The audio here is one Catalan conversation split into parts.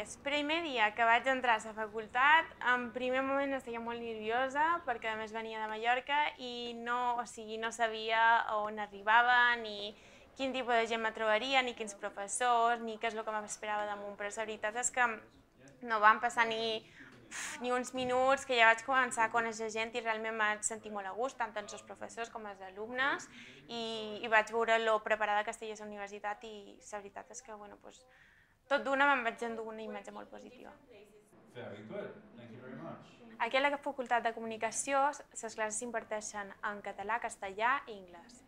és primer dia que vaig entrar a la facultat, en primer moment estava molt nerviosa perquè a més venia de Mallorca i no, o sigui, no sabia on arribava ni quin tipus de gent me trobaria, ni quins professors, ni què és el que m'esperava damunt, però la veritat és que no van passar ni, ni uns minuts que ja vaig començar a conèixer gent i realment vaig sentir molt a gust, tant els els professors com els alumnes, i, i vaig veure lo preparada que estigués a la universitat i la veritat és que, bueno, pues, doncs, tot d'una me'n vaig endur una imatge molt positiva. Very good. Thank you very much. Aquí a la Facultat de Comunicació, les classes s'imparteixen en català, castellà i anglès.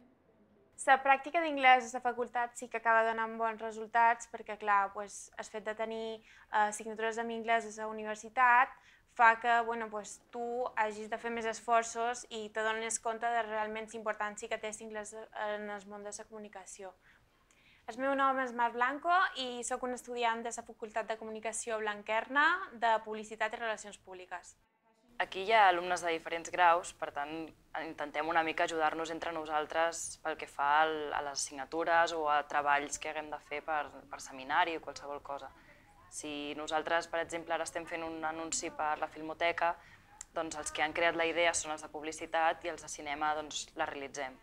La pràctica d'anglès a la facultat sí que acaba donant bons resultats perquè, clar, pues, doncs, el fet de tenir assignatures eh, en anglès a la universitat fa que bueno, pues, doncs, tu hagis de fer més esforços i te dones compte de realment l'importància que té l'inglès en el món de la comunicació. El meu nom és Mar Blanco i sóc un estudiant de la Facultat de Comunicació Blanquerna de Publicitat i Relacions Públiques. Aquí hi ha alumnes de diferents graus, per tant, intentem una mica ajudar-nos entre nosaltres pel que fa a les assignatures o a treballs que haguem de fer per, per seminari o qualsevol cosa. Si nosaltres, per exemple, ara estem fent un anunci per la Filmoteca, doncs els que han creat la idea són els de publicitat i els de cinema doncs, la realitzem.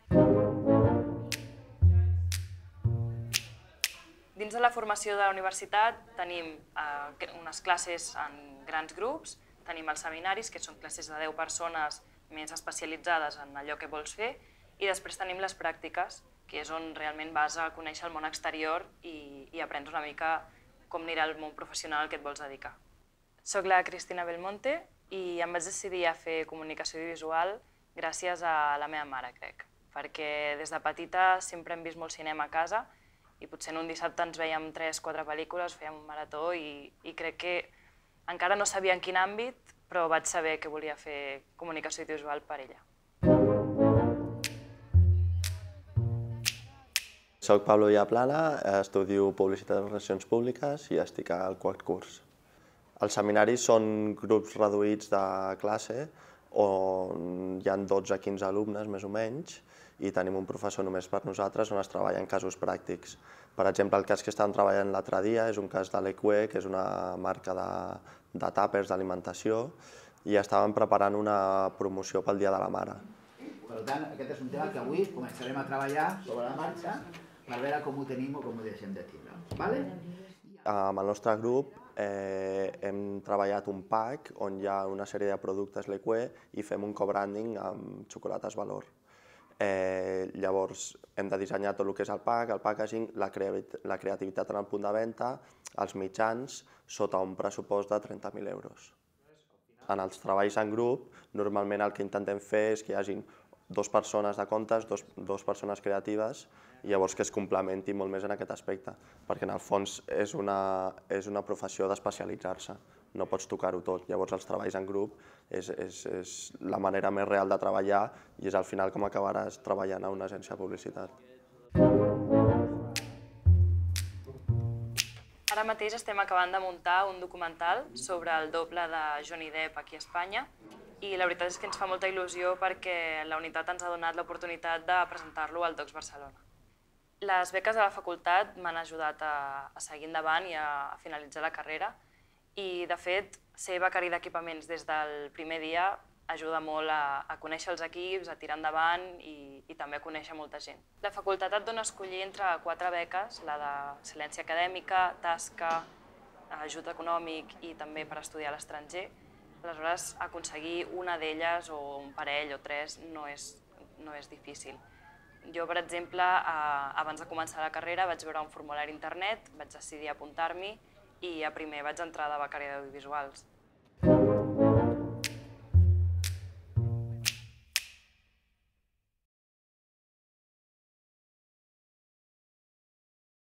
dins de la formació de la universitat tenim eh, unes classes en grans grups, tenim els seminaris, que són classes de 10 persones més especialitzades en allò que vols fer, i després tenim les pràctiques, que és on realment vas a conèixer el món exterior i, i aprens una mica com anirà el món professional al que et vols dedicar. Soc la Cristina Belmonte i em vaig decidir a fer comunicació visual gràcies a la meva mare, crec, perquè des de petita sempre hem vist molt cinema a casa i potser en un dissabte ens veiem 3-4 pel·lícules, fèiem un marató i, i crec que encara no sabia en quin àmbit, però vaig saber que volia fer comunicació audiovisual per ella. Soc Pablo Iaplana, estudio Publicitat i Relacions Públiques i estic al quart curs. Els seminaris són grups reduïts de classe on hi ha 12-15 alumnes, més o menys, i tenim un professor només per nosaltres on es en casos pràctics. Per exemple, el cas que estàvem treballant l'altre dia és un cas de l'EQE, que és una marca de, de tàpers d'alimentació, i estaven preparant una promoció pel Dia de la Mare. Per tant, aquest és un tema que avui començarem a treballar sobre la marxa per veure com ho tenim o com ho deixem de tindre. Vale? Amb el nostre grup eh, hem treballat un pack on hi ha una sèrie de productes l'Eque i fem un co-branding amb xocolates Valor. Eh, llavors hem de dissenyar tot el que és el pack, el packaging, la, la creativitat en el punt de venda, els mitjans, sota un pressupost de 30.000 euros. En els treballs en grup, normalment el que intentem fer és que hi hagin dues persones de comptes, dos, dues persones creatives, i llavors que es complementi molt més en aquest aspecte, perquè en el fons és una, és una professió d'especialitzar-se no pots tocar-ho tot. Llavors els treballs en grup és, és, és la manera més real de treballar i és al final com acabaràs treballant a una agència de publicitat. Ara mateix estem acabant de muntar un documental sobre el doble de Johnny Depp aquí a Espanya i la veritat és que ens fa molta il·lusió perquè la unitat ens ha donat l'oportunitat de presentar-lo al Docs Barcelona. Les beques de la facultat m'han ajudat a, a seguir endavant i a, a finalitzar la carrera, i, de fet, ser becari d'equipaments des del primer dia ajuda molt a, a conèixer els equips, a tirar endavant i, i també a conèixer molta gent. La facultat et dona a escollir entre quatre beques, la d'excel·lència acadèmica, tasca, ajut econòmic i també per estudiar a l'estranger. Aleshores, aconseguir una d'elles o un parell o tres no és, no és difícil. Jo, per exemple, eh, abans de començar la carrera vaig veure un formulari a internet, vaig decidir apuntar-m'hi i a primer vaig entrar de becària d'audiovisuals.